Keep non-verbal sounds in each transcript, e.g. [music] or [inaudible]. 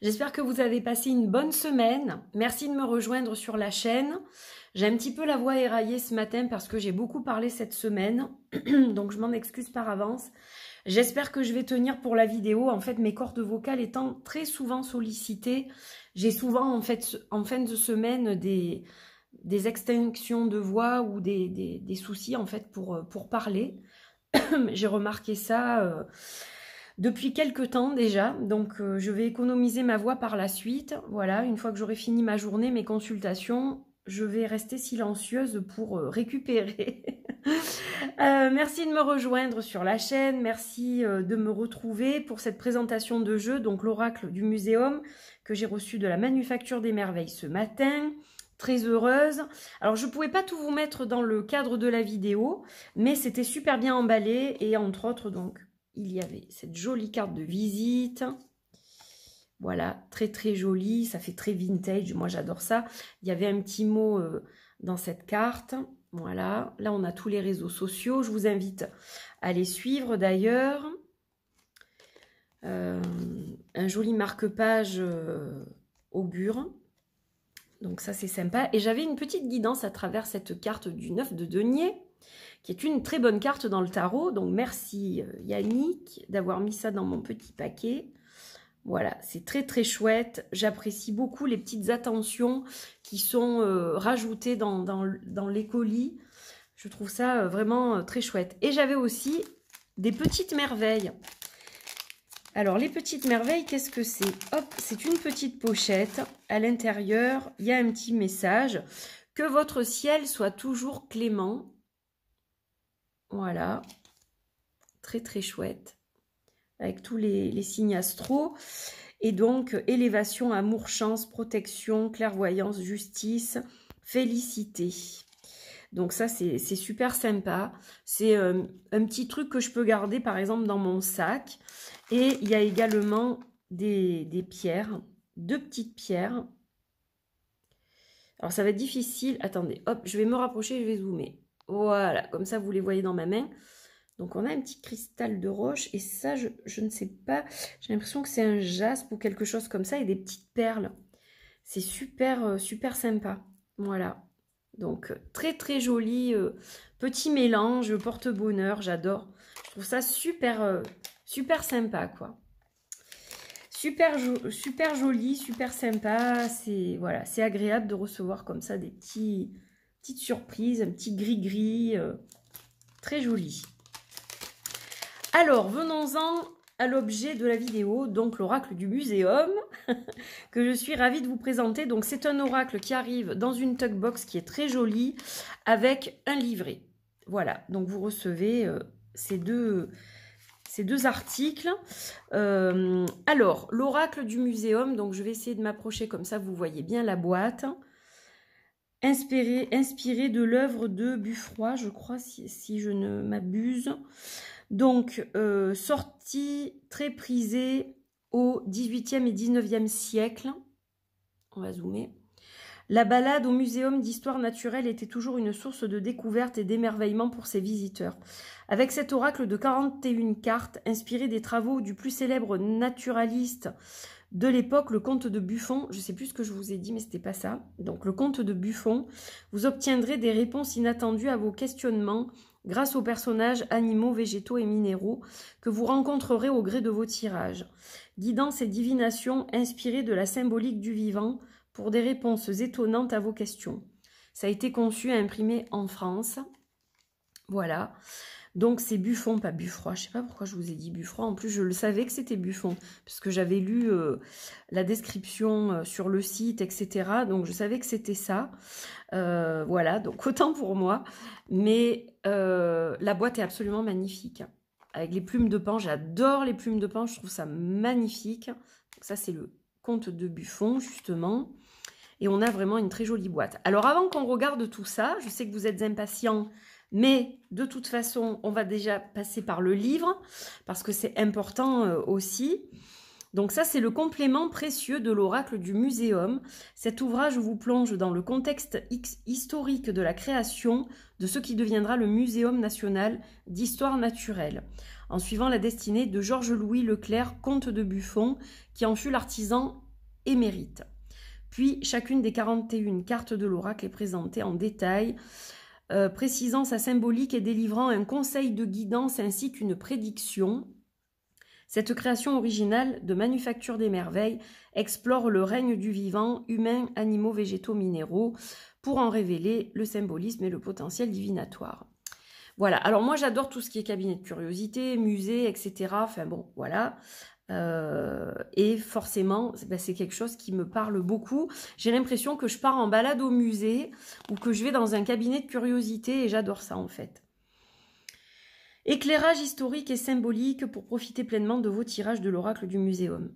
J'espère que vous avez passé une bonne semaine. Merci de me rejoindre sur la chaîne. J'ai un petit peu la voix éraillée ce matin parce que j'ai beaucoup parlé cette semaine, [clears throat] donc je m'en excuse par avance. J'espère que je vais tenir pour la vidéo. En fait, mes cordes vocales étant très souvent sollicitées, j'ai souvent en fait en fin de semaine des, des extinctions de voix ou des, soucis en fait pour, euh, pour parler. [clears throat] j'ai remarqué ça. Euh, depuis quelques temps déjà. Donc euh, je vais économiser ma voix par la suite. Voilà, une fois que j'aurai fini ma journée, mes consultations, je vais rester silencieuse pour euh, récupérer. [laughs] Euh, merci de me rejoindre sur la chaîne, merci de me retrouver pour cette présentation de jeu, donc l'oracle du muséum que j'ai reçu de la Manufacture des Merveilles ce matin. Très heureuse. Alors je ne pouvais pas tout vous mettre dans le cadre de la vidéo, mais c'était super bien emballé et entre autres donc il y avait cette jolie carte de visite. Voilà, très très jolie, ça fait très vintage, moi j'adore ça. Il y avait un petit mot euh, dans cette carte. Voilà, là on a tous les réseaux sociaux, je vous invite à les suivre d'ailleurs. Euh, un joli marque-page euh, augure. Donc ça c'est sympa. Et j'avais une petite guidance à travers cette carte du 9 de denier qui est une très bonne carte dans le tarot. Donc merci euh, Yannick d'avoir mis ça dans mon petit paquet. Voilà, c'est très très chouette. J'apprécie beaucoup les petites attentions qui sont euh, rajoutées dans, dans, les colis. Je trouve ça euh, vraiment très chouette. Et j'avais aussi des petites merveilles. Alors les petites merveilles, qu'est-ce que c'est Hop, c'est une petite pochette. À l'intérieur, il y a un petit message. Que votre ciel soit toujours clément voilà. Très, très chouette. Avec tous les, signes astro. Et donc, élévation, amour, chance, protection, clairvoyance, justice, félicité. Donc ça, c'est super sympa. C'est euh, un petit truc que je peux garder, par exemple, dans mon sac. Et il y a également des, des pierres, deux petites pierres. Alors, ça va être difficile. Attendez, hop, je vais me rapprocher, je vais zoomer. Voilà, comme ça, vous les voyez dans ma main. Donc, on a un petit cristal de roche. Et ça, je, ne sais pas. J'ai l'impression que c'est un jaspe ou quelque chose comme ça. Et des petites perles. C'est super, euh, super sympa. Voilà. Donc, euh, très, très joli. Euh, petit mélange, porte-bonheur. J'adore. Je trouve ça super, super sympa, quoi. Super, super joli, super sympa. C'est voilà, agréable de recevoir comme ça des petits petite surprise, un petit gris-gris, euh, très joli. Alors, venons-en à l'objet de la vidéo, donc l'oracle du muséum, [laughs] que je suis ravie de vous présenter. Donc c'est un oracle qui arrive dans une tuck box qui est très jolie, avec un livret. Voilà, donc vous recevez euh, ces deux ces deux articles. Euh, alors, l'oracle du muséum, donc je vais essayer de m'approcher comme ça, vous voyez bien la boîte inspiré, inspiré de l'œuvre de Buffroy, je crois, si, je ne m'abuse. Donc, euh, sortie très prisée au 18e et 19e siècle. On va zoomer. La balade au Muséum d'histoire naturelle était toujours une source de découverte et d'émerveillement pour ses visiteurs. Avec cet oracle de 41 cartes, inspiré des travaux du plus célèbre naturaliste de l'époque, le comte de Buffon. Je ne sais plus ce que je vous ai dit, mais c'était pas ça. Donc le comte de Buffon, vous obtiendrez des réponses inattendues à vos questionnements grâce aux personnages animaux, végétaux et minéraux que vous rencontrerez au gré de vos tirages, guidant ces divinations inspirées de la symbolique du vivant pour des réponses étonnantes à vos questions. Ça a été conçu et imprimé en France. Voilà. Donc c'est Buffon, pas Buffroy. Je sais pas pourquoi je vous ai dit Buffroy. En plus, je le savais que c'était Buffon, puisque j'avais lu euh, la description euh, sur le site, etc. Donc je savais que c'était ça. Euh, voilà, donc [laughs] autant pour moi. Mais la boîte est absolument magnifique. Avec les plumes de pan, j'adore les plumes de pan, je trouve ça magnifique. ça, c'est le compte de Buffon, justement. Et on a vraiment une très jolie boîte. Alors avant qu'on regarde tout ça, je sais que vous êtes impatients mais de toute façon, on va déjà passer par le livre, parce que c'est important euh, aussi. Donc ça, c'est le complément précieux de l'oracle du muséum. Cet ouvrage vous plonge dans le contexte historique de la création de ce qui deviendra le Muséum national d'histoire naturelle, en suivant la destinée de Georges-Louis Leclerc, comte de Buffon, qui en fut l'artisan émérite. Puis, chacune des 41 cartes de l'oracle est présentée en détail euh, précisant sa symbolique et délivrant un conseil de guidance ainsi qu'une prédiction. Cette création originale de Manufacture des Merveilles explore le règne du vivant, humain, animaux, végétaux, minéraux, pour en révéler le symbolisme et le potentiel divinatoire. Voilà, alors moi j'adore tout ce qui est cabinet de curiosité, musée, etc. Enfin bon, voilà. Euh, et forcément, bah, c'est quelque chose qui me parle beaucoup. J'ai l'impression que je pars en balade au musée ou que je vais dans un cabinet de curiosité et j'adore ça en fait. Éclairage historique et symbolique pour profiter pleinement de vos tirages de l'oracle du muséum.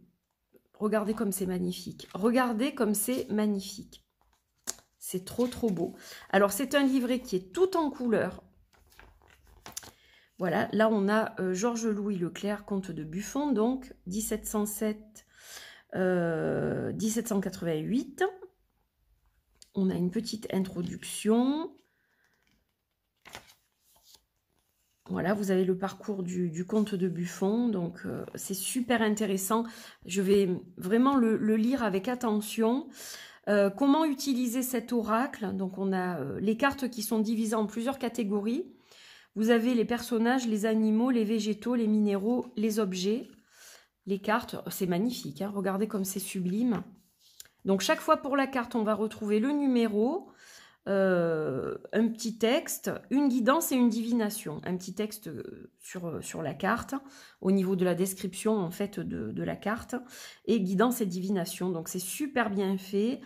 Regardez comme c'est magnifique. Regardez comme c'est magnifique. C'est trop trop beau. Alors c'est un livret qui est tout en couleur. Voilà, là on a euh, Georges-Louis Leclerc, comte de Buffon, donc 1707, 1788. Euh, on a une petite introduction. Voilà, vous avez le parcours du, comte de Buffon, donc euh, c'est super intéressant. Je vais vraiment le, lire avec attention. comment utiliser cet oracle Donc on a les cartes qui sont divisées en plusieurs catégories. Vous avez les personnages, les animaux, les végétaux, les minéraux, les objets, les cartes. Oh, c'est magnifique, hein. regardez comme c'est sublime. Donc chaque fois pour la carte, on va retrouver le numéro, euh, un petit texte, une guidance et une divination. Un petit texte euh, sur, euh, sur la carte, au niveau de la description en fait de, la carte, et guidance et divination. Donc c'est super bien fait.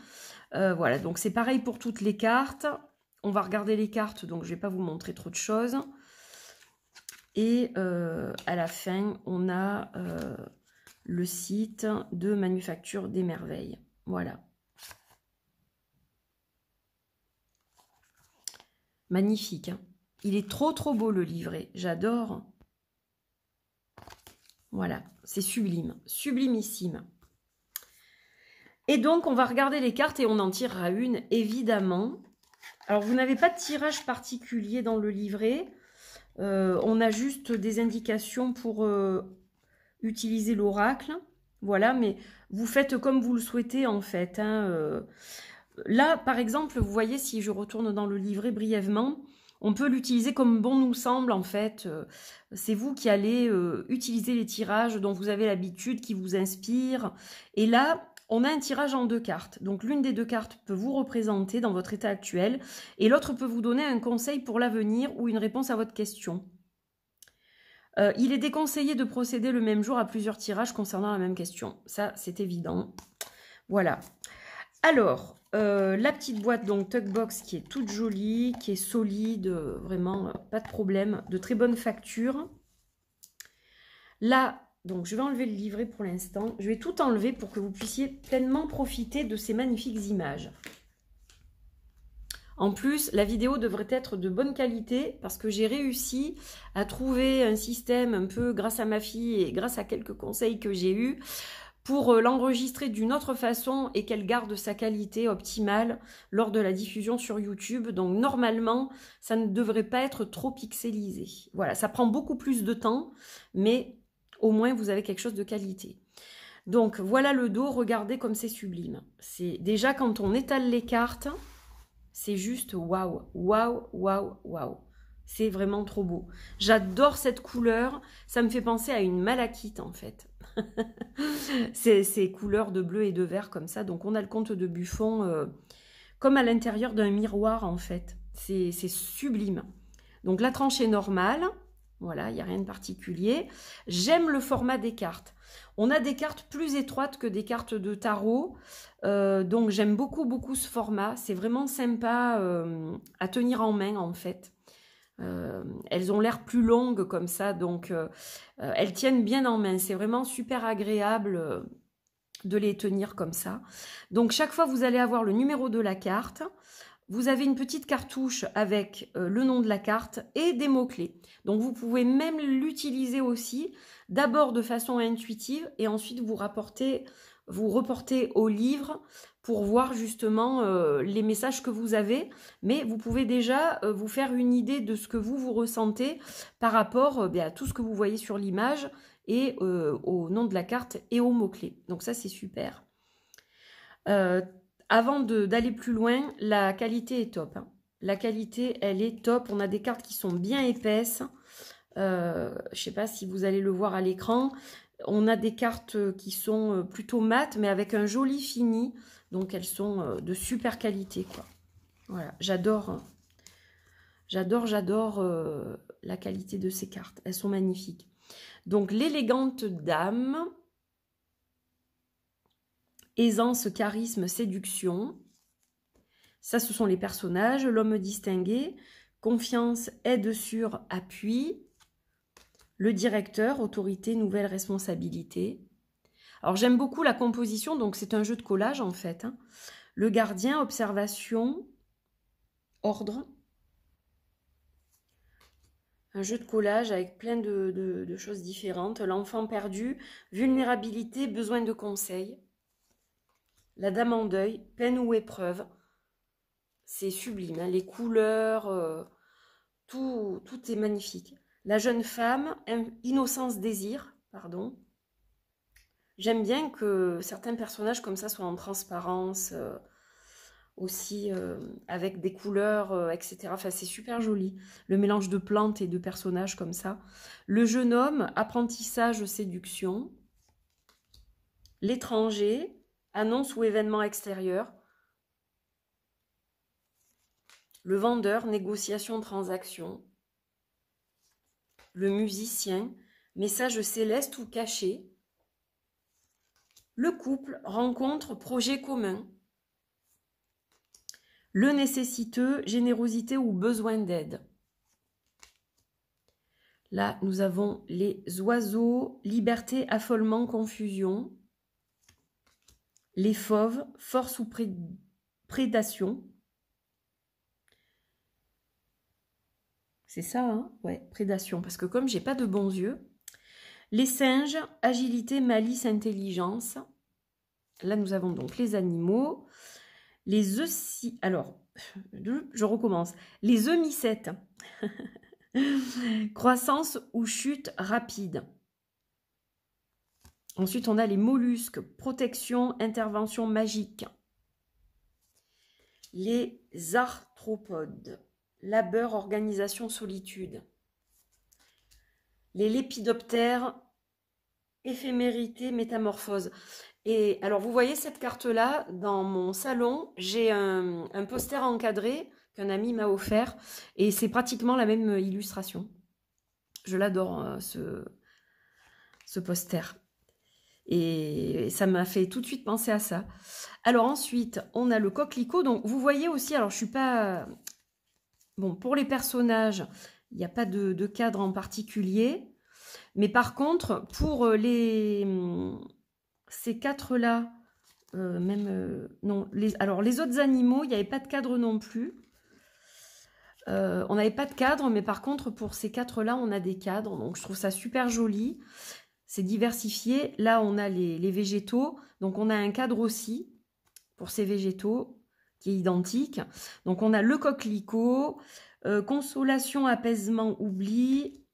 voilà, donc c'est pareil pour toutes les cartes. On va regarder les cartes, donc je ne vais pas vous montrer trop de choses. Et euh, à la fin, on a euh, le site de Manufacture des Merveilles. Voilà. Magnifique. Hein. Il est trop trop beau le livret. J'adore. Voilà, c'est sublime, sublimissime. Et donc, on va regarder les cartes et on en tirera une, évidemment. Alors, vous n'avez pas de tirage particulier dans le livret. Euh, on a juste des indications pour euh, utiliser l'oracle. Voilà, mais vous faites comme vous le souhaitez en fait. Hein, euh. Là, par exemple, vous voyez, si je retourne dans le livret brièvement, on peut l'utiliser comme bon nous semble en fait. C'est vous qui allez utiliser les tirages dont vous avez l'habitude, qui vous inspirent. Et là, on a un tirage en deux cartes. Donc l'une des deux cartes peut vous représenter dans votre état actuel et l'autre peut vous donner un conseil pour l'avenir ou une réponse à votre question. Euh, il est déconseillé de procéder le même jour à plusieurs tirages concernant la même question. Ça, c'est évident. Voilà. Alors, euh, la petite boîte, donc Tuckbox, qui est toute jolie, qui est solide, euh, vraiment, pas de problème, de très bonne facture. Là, donc je vais enlever le livret pour l'instant. Je vais tout enlever pour que vous puissiez pleinement profiter de ces magnifiques images. En plus, la vidéo devrait être de bonne qualité parce que j'ai réussi à trouver un système un peu grâce à ma fille et grâce à quelques conseils que j'ai eus pour euh, l'enregistrer d'une autre façon et qu'elle garde sa qualité optimale lors de la diffusion sur YouTube. Donc normalement, ça ne devrait pas être trop pixelisé. Voilà, ça prend beaucoup plus de temps, mais au moins vous avez quelque chose de qualité. Donc voilà le dos, regardez comme c'est sublime. C'est déjà quand on étale les cartes, c'est juste waouh, waouh, waouh, waouh. C'est vraiment trop beau. J'adore cette couleur. Ça me fait penser à une malachite en fait. [laughs] ces, couleurs de bleu et de vert comme ça. Donc on a le compte de Buffon euh, comme à l'intérieur d'un miroir en fait. C'est sublime. Donc la tranche est normale, voilà, il n'y a rien de particulier. J'aime le format des cartes. On a des cartes plus étroites que des cartes de tarot. Euh, donc j'aime beaucoup, beaucoup ce format. C'est vraiment sympa euh, à tenir en main en fait. Euh, elles ont l'air plus longues comme ça, donc elles tiennent bien en main. C'est vraiment super agréable de les tenir comme ça. Donc chaque fois, vous allez avoir le numéro de la carte vous avez une petite cartouche avec euh, le nom de la carte et des mots-clés. Donc vous pouvez même l'utiliser aussi, d'abord de façon intuitive et ensuite vous rapporter, vous reporter au livre pour voir justement euh, les messages que vous avez. Mais vous pouvez déjà euh, vous faire une idée de ce que vous vous ressentez par rapport ben, à tout ce que vous voyez sur l'image et au nom de la carte et aux mots-clés. Donc ça c'est super. Avant d'aller plus loin, la qualité est top. Hein. La qualité, elle est top. On a des cartes qui sont bien épaisses. Euh, je ne sais pas si vous allez le voir à l'écran. On a des cartes qui sont euh, plutôt mates, mais avec un joli fini. Donc, elles sont euh, de super qualité. Quoi. Voilà, j'adore. Hein. J'adore, j'adore la qualité de ces cartes. Elles sont magnifiques. Donc, l'élégante dame aisance, charisme, séduction. Ça, ce sont les personnages. L'homme distingué, confiance, aide sur, appui. Le directeur, autorité, nouvelle responsabilité. Alors j'aime beaucoup la composition, donc c'est un jeu de collage en fait. Hein. Le gardien, observation, ordre. Un jeu de collage avec plein de, de choses différentes. L'enfant perdu, vulnérabilité, besoin de conseils. La dame en deuil, peine ou épreuve. C'est sublime, hein, les couleurs, euh, tout, tout est magnifique. La jeune femme, innocence, désir, pardon. J'aime bien que certains personnages comme ça soient en transparence, euh, aussi euh, avec des couleurs, etc. Enfin, c'est super joli. Le mélange de plantes et de personnages comme ça. Le jeune homme, apprentissage, séduction. L'étranger, annonce ou événement extérieur, le vendeur, négociation, transaction, le musicien, message céleste ou caché, le couple, rencontre, projet commun, le nécessiteux, générosité ou besoin d'aide. Là, nous avons les oiseaux, liberté, affolement, confusion, les fauves, force ou prédation. C'est ça, hein Ouais, prédation. Parce que comme j'ai pas de bons yeux, les singes, agilité, malice, intelligence. Là, nous avons donc les animaux. Les œufs... Alors, je recommence. Les œufs mycètes, [laughs] Croissance ou chute rapide. Ensuite, on a les mollusques, protection, intervention magique. Les arthropodes, labeur, organisation, solitude. Les lépidoptères, éphémérité, métamorphose. Et alors, vous voyez cette carte-là, dans mon salon, j'ai un, poster encadré qu'un ami m'a offert, et c'est pratiquement la même illustration. Je l'adore, euh, ce, ce poster. Et ça m'a fait tout de suite penser à ça. Alors ensuite, on a le coquelicot. Donc vous voyez aussi, alors je suis pas... Bon, pour les personnages, il n'y a pas de, cadre en particulier. Mais par contre, pour euh, les... Hum, ces quatre-là, euh, même... Euh, non, les, alors les autres animaux, il n'y avait pas de cadre non plus. on n'avait pas de cadre, mais par contre, pour ces quatre-là, on a des cadres. Donc, je trouve ça super joli c'est diversifié. Là, on a les, végétaux. Donc, on a un cadre aussi pour ces végétaux qui est identique. Donc, on a le coquelicot, euh, consolation, apaisement, oubli,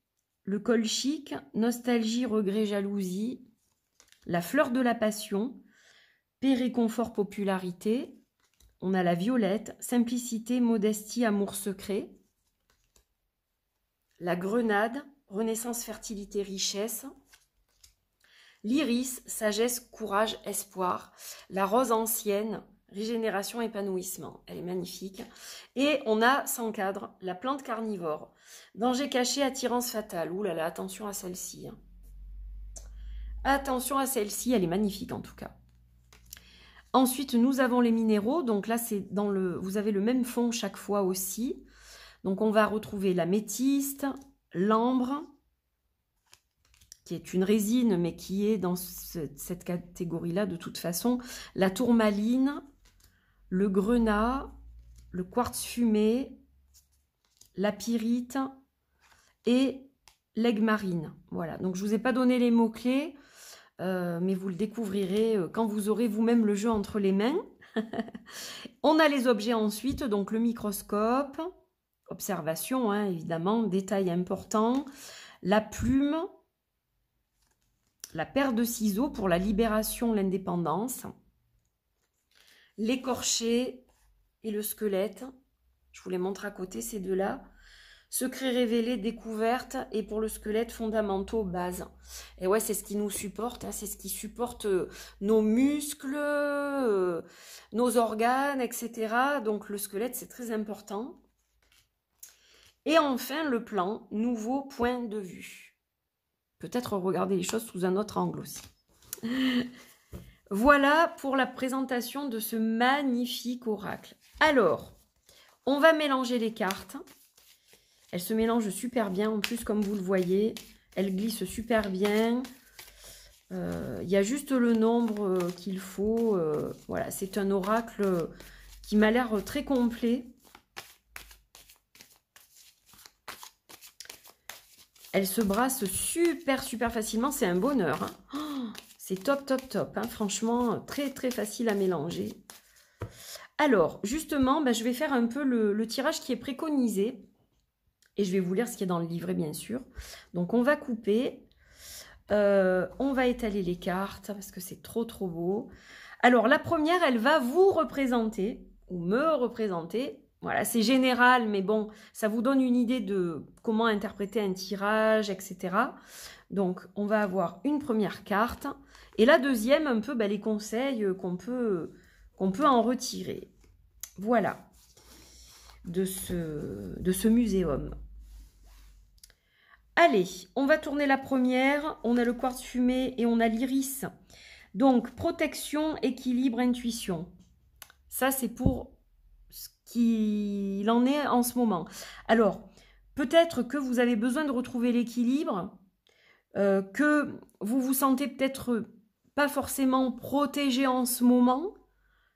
le col chic, nostalgie, regret, jalousie, la fleur de la passion, paix, réconfort, popularité. On a la violette, simplicité, modestie, amour secret. La grenade, renaissance, fertilité, richesse l'iris, sagesse, courage, espoir, la rose ancienne, régénération, épanouissement. Elle est magnifique. Et on a sans cadre la plante carnivore, danger caché, attirance fatale. Ouh là là, attention à celle-ci. Hein. Attention à celle-ci, elle est magnifique en tout cas. Ensuite, nous avons les minéraux. Donc là, c'est dans le, vous avez le même fond chaque fois aussi. Donc on va retrouver la métiste, l'ambre, qui est une résine, mais qui est dans cette catégorie-là de toute façon, la tourmaline, le grenat, le quartz fumé, la pyrite et l'aigle marine. Voilà, donc je ne vous ai pas donné les mots-clés, euh, mais vous le découvrirez euh, quand vous aurez vous-même le jeu entre les mains. [laughs] On a les objets ensuite, donc le microscope, observation hein, évidemment, détail important, la plume, la paire de ciseaux pour la libération, l'indépendance, l'écorché et le squelette. Je vous les montre à côté, ces deux-là. Secret révélé, découverte et pour le squelette, fondamentaux, base. Et ouais, c'est ce qui nous supporte, hein. c'est ce qui supporte euh, nos muscles, euh, nos organes, etc. Donc le squelette, c'est très important. Et enfin, le plan, nouveau point de vue peut-être regarder les choses sous un autre angle aussi. Voilà pour la présentation de ce magnifique oracle. Alors, on va mélanger les cartes. Elles se mélangent super bien. En plus, comme vous le voyez, elles glissent super bien. Euh, il y a juste le nombre euh, qu'il faut. Euh, voilà, c'est un oracle qui m'a l'air très complet. Elle se brasse super, super facilement. C'est un bonheur. Hein. Oh, c'est top, top, top. Hein. Franchement, très, très facile à mélanger. Alors, justement, bah, je vais faire un peu le, tirage qui est préconisé. Et je vais vous lire ce qu'il y a dans le livret, bien sûr. Donc, on va couper. Euh, on va étaler les cartes parce que c'est trop, trop beau. Alors, la première, elle va vous représenter ou me représenter voilà, c'est général, mais bon, ça vous donne une idée de comment interpréter un tirage, etc. Donc, on va avoir une première carte. Et la deuxième, un peu ben, les conseils euh, qu'on peut, qu'on peut en retirer. Voilà, de ce, de ce muséum. Allez, on va tourner la première. On a le quartz fumé et on a l'iris. Donc, protection, équilibre, intuition. Ça, c'est pour il en est en ce moment. Alors, peut-être que vous avez besoin de retrouver l'équilibre, euh, que vous vous sentez peut-être pas forcément protégé en ce moment.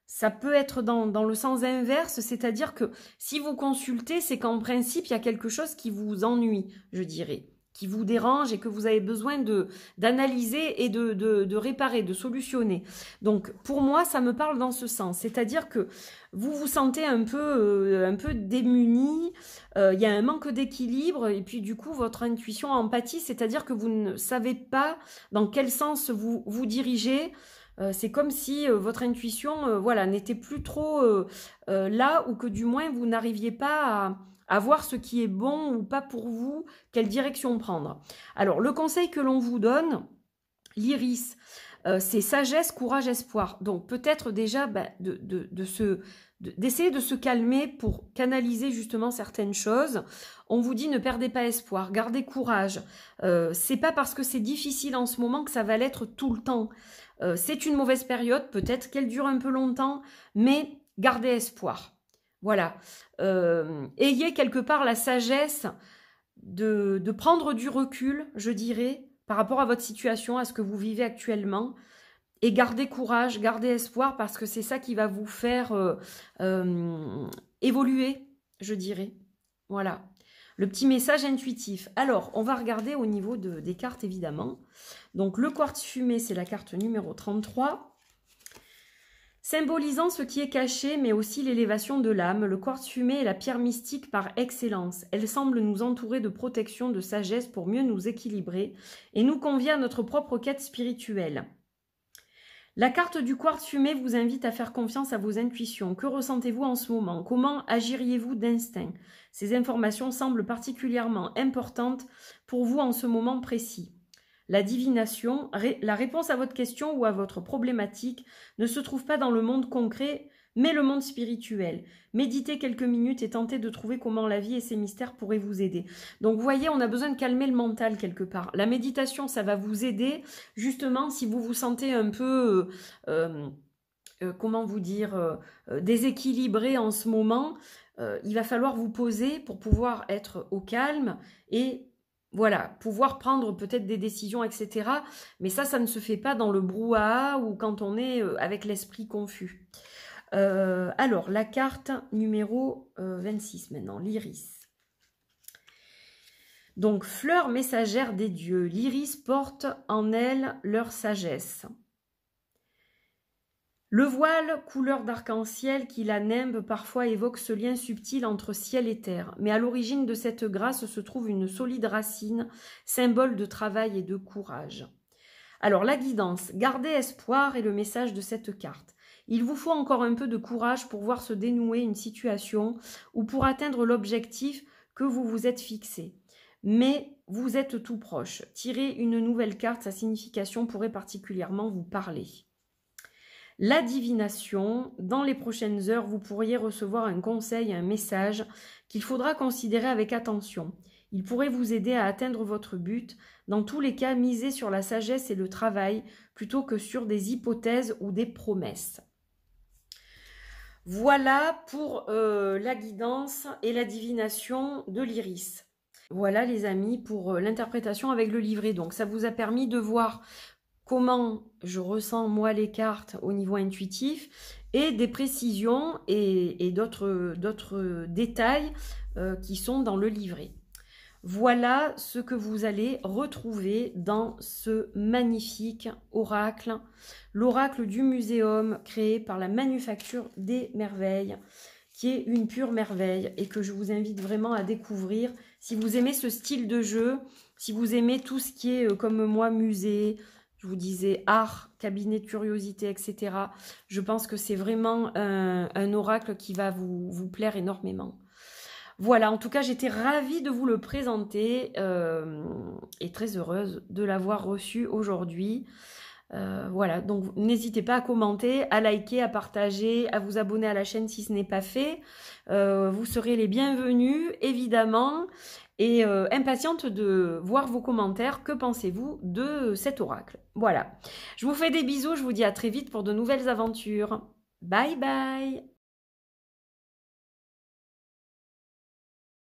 Ça peut être dans, dans le sens inverse, c'est-à-dire que si vous consultez, c'est qu'en principe, il y a quelque chose qui vous ennuie, je dirais qui vous dérange et que vous avez besoin de d'analyser et de, réparer, de solutionner. Donc pour moi, ça me parle dans ce sens, c'est-à-dire que vous vous sentez un peu euh, un peu démuni, euh, il y a un manque d'équilibre et puis du coup votre intuition empathie, c'est-à-dire que vous ne savez pas dans quel sens vous vous dirigez. Euh, c'est comme si votre intuition voilà n'était plus trop là ou que du moins vous n'arriviez pas à à voir ce qui est bon ou pas pour vous, quelle direction prendre. Alors, le conseil que l'on vous donne, l'iris, euh, c'est sagesse, courage, espoir. Donc, peut-être déjà bah, de, de, d'essayer de se calmer pour canaliser justement certaines choses. On vous dit ne perdez pas espoir, gardez courage. Ce euh, c'est pas parce que c'est difficile en ce moment que ça va l'être tout le temps. Euh, c'est une mauvaise période, peut-être qu'elle dure un peu longtemps, mais gardez espoir. Voilà. Euh, ayez quelque part la sagesse de, prendre du recul, je dirais, par rapport à votre situation, à ce que vous vivez actuellement. Et gardez courage, gardez espoir, parce que c'est ça qui va vous faire euh, euh, évoluer, je dirais. Voilà. Le petit message intuitif. Alors, on va regarder au niveau de, des cartes, évidemment. Donc, le quartz fumé, c'est la carte numéro 33 symbolisant ce qui est caché, mais aussi l'élévation de l'âme, le quartz fumé est la pierre mystique par excellence. Elle semble nous entourer de protection, de sagesse pour mieux nous équilibrer et nous convient à notre propre quête spirituelle. La carte du quartz fumé vous invite à faire confiance à vos intuitions. Que ressentez-vous en ce moment Comment agiriez-vous d'instinct Ces informations semblent particulièrement importantes pour vous en ce moment précis la divination, la réponse à votre question ou à votre problématique ne se trouve pas dans le monde concret, mais le monde spirituel. Méditez quelques minutes et tentez de trouver comment la vie et ses mystères pourraient vous aider. Donc vous voyez, on a besoin de calmer le mental quelque part. La méditation, ça va vous aider justement si vous vous sentez un peu... Euh, euh, euh, comment vous dire, déséquilibré en ce moment, il va falloir vous poser pour pouvoir être au calme et voilà, pouvoir prendre peut-être des décisions, etc. Mais ça, ça ne se fait pas dans le brouhaha ou quand on est euh, avec l'esprit confus. Euh, alors, la carte numéro 26 euh, maintenant, l'iris. Donc, fleur messagère des dieux, l'iris porte en elle leur sagesse. Le voile, couleur d'arc-en-ciel qui la nimbe, parfois évoque ce lien subtil entre ciel et terre. Mais à l'origine de cette grâce se trouve une solide racine, symbole de travail et de courage. Alors la guidance, gardez espoir est le message de cette carte. Il vous faut encore un peu de courage pour voir se dénouer une situation ou pour atteindre l'objectif que vous vous êtes fixé. Mais vous êtes tout proche. Tirer une nouvelle carte, sa signification pourrait particulièrement vous parler la divination. Dans les prochaines heures, vous pourriez recevoir un conseil, un message qu'il faudra considérer avec attention. Il pourrait vous aider à atteindre votre but. Dans tous les cas, misez sur la sagesse et le travail plutôt que sur des hypothèses ou des promesses. Voilà pour euh, la guidance et la divination de l'iris. Voilà les amis pour euh, l'interprétation avec le livret. Donc ça vous a permis de voir comment je ressens moi les cartes au niveau intuitif et des précisions et, d'autres détails euh, qui sont dans le livret. Voilà ce que vous allez retrouver dans ce magnifique oracle, l'oracle du muséum créé par la Manufacture des Merveilles, qui est une pure merveille et que je vous invite vraiment à découvrir si vous aimez ce style de jeu, si vous aimez tout ce qui est euh, comme moi musée, je vous disais art, cabinet de curiosité, etc. Je pense que c'est vraiment un, oracle qui va vous, plaire énormément. Voilà, en tout cas, j'étais ravie de vous le présenter euh, et très heureuse de l'avoir reçu aujourd'hui. Euh, voilà, donc n'hésitez pas à commenter, à liker, à partager, à vous abonner à la chaîne si ce n'est pas fait. Euh, vous serez les bienvenus, évidemment et euh, impatiente de voir vos commentaires. Que pensez-vous de cet oracle Voilà. Je vous fais des bisous, je vous dis à très vite pour de nouvelles aventures. Bye bye